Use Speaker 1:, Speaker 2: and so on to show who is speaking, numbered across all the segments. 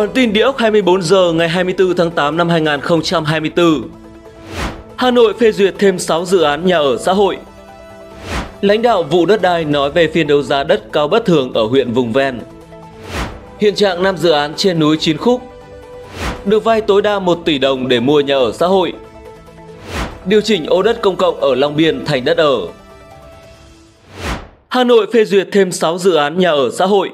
Speaker 1: Bản tin Địa ốc 24 giờ ngày 24 tháng 8 năm 2024 Hà Nội phê duyệt thêm 6 dự án nhà ở xã hội Lãnh đạo vụ đất đai nói về phiên đấu giá đất cao bất thường ở huyện vùng ven Hiện trạng 5 dự án trên núi chín khúc Được vay tối đa 1 tỷ đồng để mua nhà ở xã hội Điều chỉnh ô đất công cộng ở Long Biên thành đất ở Hà Nội phê duyệt thêm 6 dự án nhà ở xã hội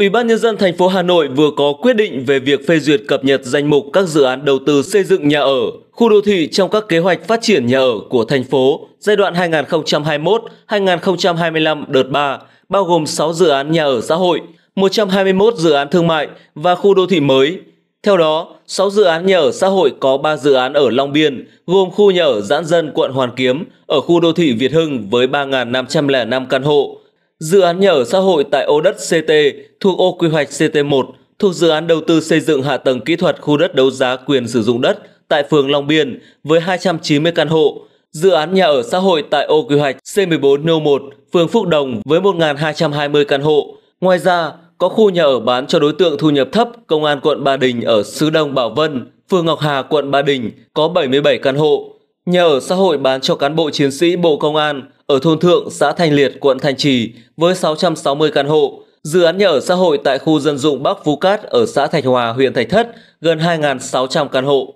Speaker 1: Ủy ban nhân dân thành phố Hà Nội vừa có quyết định về việc phê duyệt cập nhật danh mục các dự án đầu tư xây dựng nhà ở, khu đô thị trong các kế hoạch phát triển nhà ở của thành phố giai đoạn 2021-2025 đợt 3, bao gồm 6 dự án nhà ở xã hội, 121 dự án thương mại và khu đô thị mới. Theo đó, 6 dự án nhà ở xã hội có 3 dự án ở Long Biên, gồm khu nhà ở Giãn Dân quận Hoàn Kiếm ở khu đô thị Việt Hưng với 3.505 căn hộ, Dự án nhà ở xã hội tại ô đất CT thuộc ô quy hoạch CT1 thuộc dự án đầu tư xây dựng hạ tầng kỹ thuật khu đất đấu giá quyền sử dụng đất tại phường Long Biên với 290 căn hộ. Dự án nhà ở xã hội tại ô quy hoạch C14 Nô 1, phường Phúc Đồng với 1.220 căn hộ. Ngoài ra, có khu nhà ở bán cho đối tượng thu nhập thấp Công an quận Ba Đình ở Sứ Đông Bảo Vân, phường Ngọc Hà, quận Ba Đình có 77 căn hộ. Nhà ở xã hội bán cho cán bộ chiến sĩ Bộ Công an ở thôn Thượng, xã Thanh Liệt, quận Thanh Trì với 660 căn hộ, dự án nhà ở xã hội tại khu dân dụng Bắc Phú Cát ở xã Thạch Hòa, huyện Thạch Thất gần 2.600 căn hộ.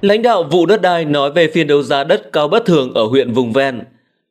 Speaker 1: Lãnh đạo vụ đất đai nói về phiên đấu giá đất cao bất thường ở huyện vùng ven.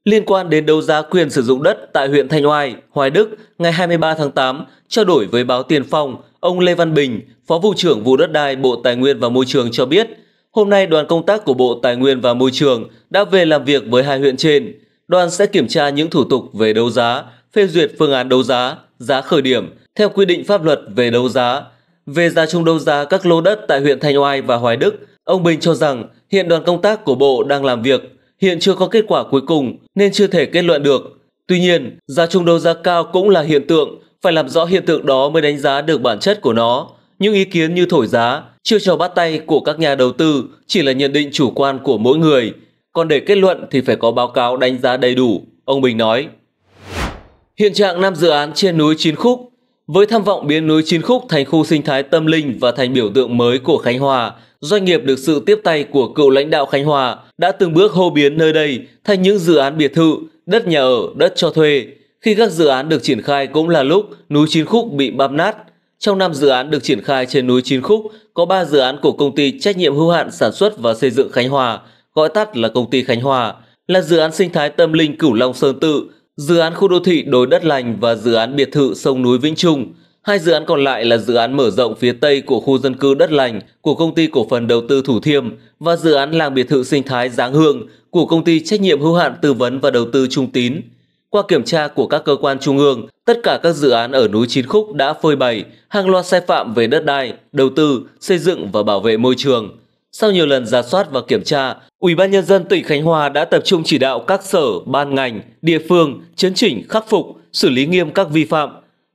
Speaker 1: Liên quan đến đấu giá quyền sử dụng đất tại huyện Thanh Oai, Hoài Đức ngày 23 tháng 8, trao đổi với báo Tiền Phong, ông Lê Văn Bình, Phó vụ trưởng vụ đất đai Bộ Tài nguyên và Môi trường cho biết, Hôm nay đoàn công tác của Bộ Tài nguyên và Môi trường đã về làm việc với hai huyện trên. Đoàn sẽ kiểm tra những thủ tục về đấu giá, phê duyệt phương án đấu giá, giá khởi điểm theo quy định pháp luật về đấu giá. Về giá chung đấu giá các lô đất tại huyện Thanh Oai và Hoài Đức, ông Bình cho rằng hiện đoàn công tác của Bộ đang làm việc, hiện chưa có kết quả cuối cùng nên chưa thể kết luận được. Tuy nhiên, giá chung đấu giá cao cũng là hiện tượng, phải làm rõ hiện tượng đó mới đánh giá được bản chất của nó. Những ý kiến như thổi giá, chiêu trò bắt tay của các nhà đầu tư chỉ là nhận định chủ quan của mỗi người. Còn để kết luận thì phải có báo cáo đánh giá đầy đủ, ông Bình nói. Hiện trạng năm dự án trên núi Chín Khúc Với tham vọng biến núi Chín Khúc thành khu sinh thái tâm linh và thành biểu tượng mới của Khánh Hòa, doanh nghiệp được sự tiếp tay của cựu lãnh đạo Khánh Hòa đã từng bước hô biến nơi đây thành những dự án biệt thự, đất nhà ở, đất cho thuê. Khi các dự án được triển khai cũng là lúc núi Chín Khúc bị băm nát, trong năm dự án được triển khai trên núi Chín Khúc, có 3 dự án của công ty trách nhiệm hữu hạn sản xuất và xây dựng Khánh Hòa, gọi tắt là công ty Khánh Hòa, là dự án sinh thái tâm linh Cửu Long Sơn Tự, dự án khu đô thị Đồi Đất Lành và dự án biệt thự sông núi Vĩnh Trung. Hai dự án còn lại là dự án mở rộng phía Tây của khu dân cư Đất Lành của công ty cổ phần đầu tư Thủ Thiêm và dự án làng biệt thự sinh thái Giáng Hương của công ty trách nhiệm hữu hạn tư vấn và đầu tư Trung Tín. Qua kiểm tra của các cơ quan trung ương, tất cả các dự án ở núi Chín Khúc đã phơi bày hàng loạt sai phạm về đất đai, đầu tư, xây dựng và bảo vệ môi trường. Sau nhiều lần ra soát và kiểm tra, Ủy ban nhân dân tỉnh Khánh Hòa đã tập trung chỉ đạo các sở, ban ngành, địa phương chấn chỉnh khắc phục, xử lý nghiêm các vi phạm.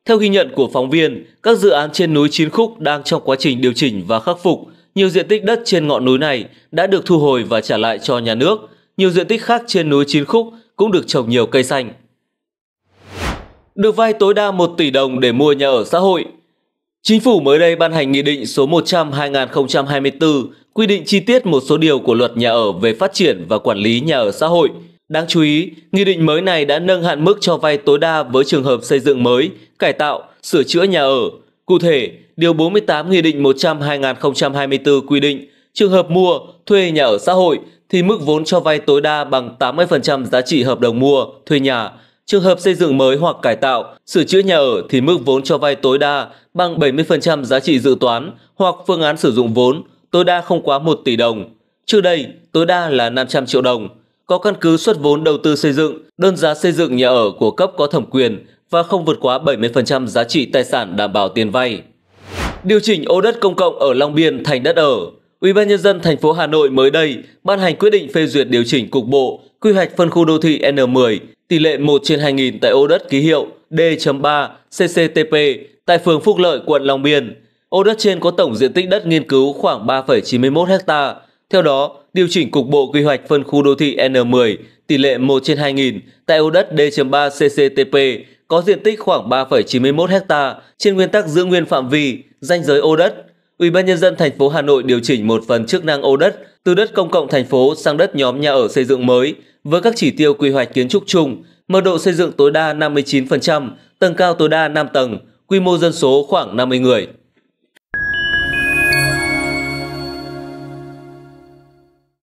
Speaker 1: Theo ghi nhận của phóng viên, các dự án trên núi Chín Khúc đang trong quá trình điều chỉnh và khắc phục. Nhiều diện tích đất trên ngọn núi này đã được thu hồi và trả lại cho nhà nước. Nhiều diện tích khác trên núi Chín Khúc cũng được trồng nhiều cây xanh được vay tối đa 1 tỷ đồng để mua nhà ở xã hội. Chính phủ mới đây ban hành Nghị định số 100-2024 quy định chi tiết một số điều của luật nhà ở về phát triển và quản lý nhà ở xã hội. Đáng chú ý, nghị định mới này đã nâng hạn mức cho vay tối đa với trường hợp xây dựng mới, cải tạo, sửa chữa nhà ở. Cụ thể, Điều 48 Nghị định 100-2024 quy định, trường hợp mua, thuê nhà ở xã hội thì mức vốn cho vay tối đa bằng 80% giá trị hợp đồng mua, thuê nhà, Trường hợp xây dựng mới hoặc cải tạo, sửa chữa nhà ở thì mức vốn cho vay tối đa bằng 70% giá trị dự toán hoặc phương án sử dụng vốn tối đa không quá 1 tỷ đồng. Trước đây, tối đa là 500 triệu đồng. Có căn cứ xuất vốn đầu tư xây dựng, đơn giá xây dựng nhà ở của cấp có thẩm quyền và không vượt quá 70% giá trị tài sản đảm bảo tiền vay. Điều chỉnh ô đất công cộng ở Long Biên thành đất ở. Ủy ban nhân dân thành phố Hà Nội mới đây ban hành quyết định phê duyệt điều chỉnh cục bộ quy hoạch phân khu đô thị N10, tỷ lệ 1 trên 2000 tại ô đất ký hiệu D.3 CCTP tại phường Phúc Lợi, quận Long Biên. Ô đất trên có tổng diện tích đất nghiên cứu khoảng 3,91 ha. Theo đó, điều chỉnh cục bộ quy hoạch phân khu đô thị N10, tỷ lệ 1 trên 2000 tại ô đất D.3 CCTP có diện tích khoảng 3,91 ha trên nguyên tắc giữ nguyên phạm vi danh giới ô đất. Ủy ban nhân dân thành phố Hà Nội điều chỉnh một phần chức năng ô đất từ đất công cộng thành phố sang đất nhóm nhà ở xây dựng mới với các chỉ tiêu quy hoạch kiến trúc chung, mật độ xây dựng tối đa 59%, tầng cao tối đa 5 tầng, quy mô dân số khoảng 50 người.